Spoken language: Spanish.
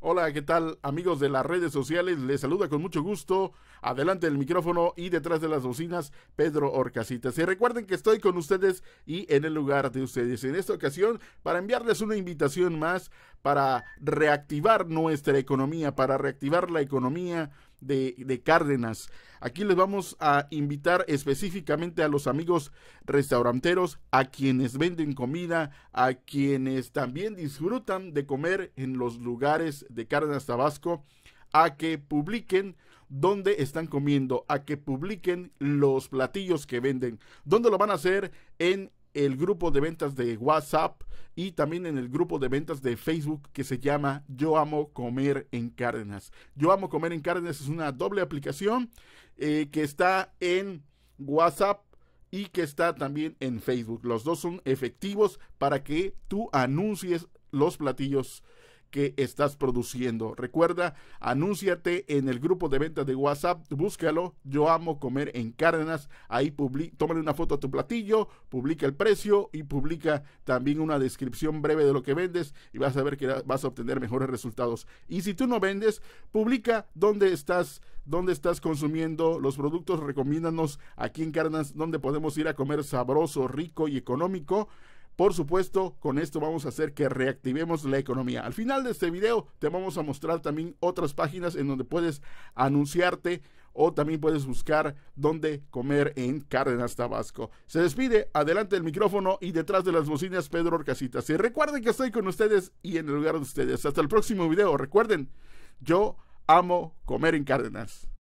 Hola, ¿qué tal amigos de las redes sociales? Les saluda con mucho gusto, adelante del micrófono y detrás de las bocinas, Pedro Orcasitas. Y recuerden que estoy con ustedes y en el lugar de ustedes en esta ocasión para enviarles una invitación más para reactivar nuestra economía, para reactivar la economía de, Cárdenas. Aquí les vamos a invitar específicamente a los amigos restauranteros, a quienes venden comida, a quienes también disfrutan de comer en los lugares de Cárdenas, Tabasco, a que publiquen dónde están comiendo, a que publiquen los platillos que venden. ¿Dónde lo van a hacer? En el grupo de ventas de WhatsApp y también en el grupo de ventas de Facebook que se llama Yo Amo Comer en Cárdenas. Yo Amo Comer en Cárdenas es una doble aplicación eh, que está en WhatsApp y que está también en Facebook. Los dos son efectivos para que tú anuncies los platillos que estás produciendo. Recuerda, anúnciate en el grupo de ventas de WhatsApp, búscalo, yo amo comer en Cárdenas, ahí tómale una foto a tu platillo, publica el precio y publica también una descripción breve de lo que vendes y vas a ver que vas a obtener mejores resultados. Y si tú no vendes, publica dónde estás dónde estás consumiendo los productos, recomiéndanos aquí en Cárdenas, donde podemos ir a comer sabroso, rico y económico. Por supuesto, con esto vamos a hacer que reactivemos la economía. Al final de este video te vamos a mostrar también otras páginas en donde puedes anunciarte o también puedes buscar dónde comer en Cárdenas, Tabasco. Se despide, adelante el micrófono y detrás de las bocinas Pedro Orcasitas. Y recuerden que estoy con ustedes y en el lugar de ustedes. Hasta el próximo video. Recuerden, yo amo comer en Cárdenas.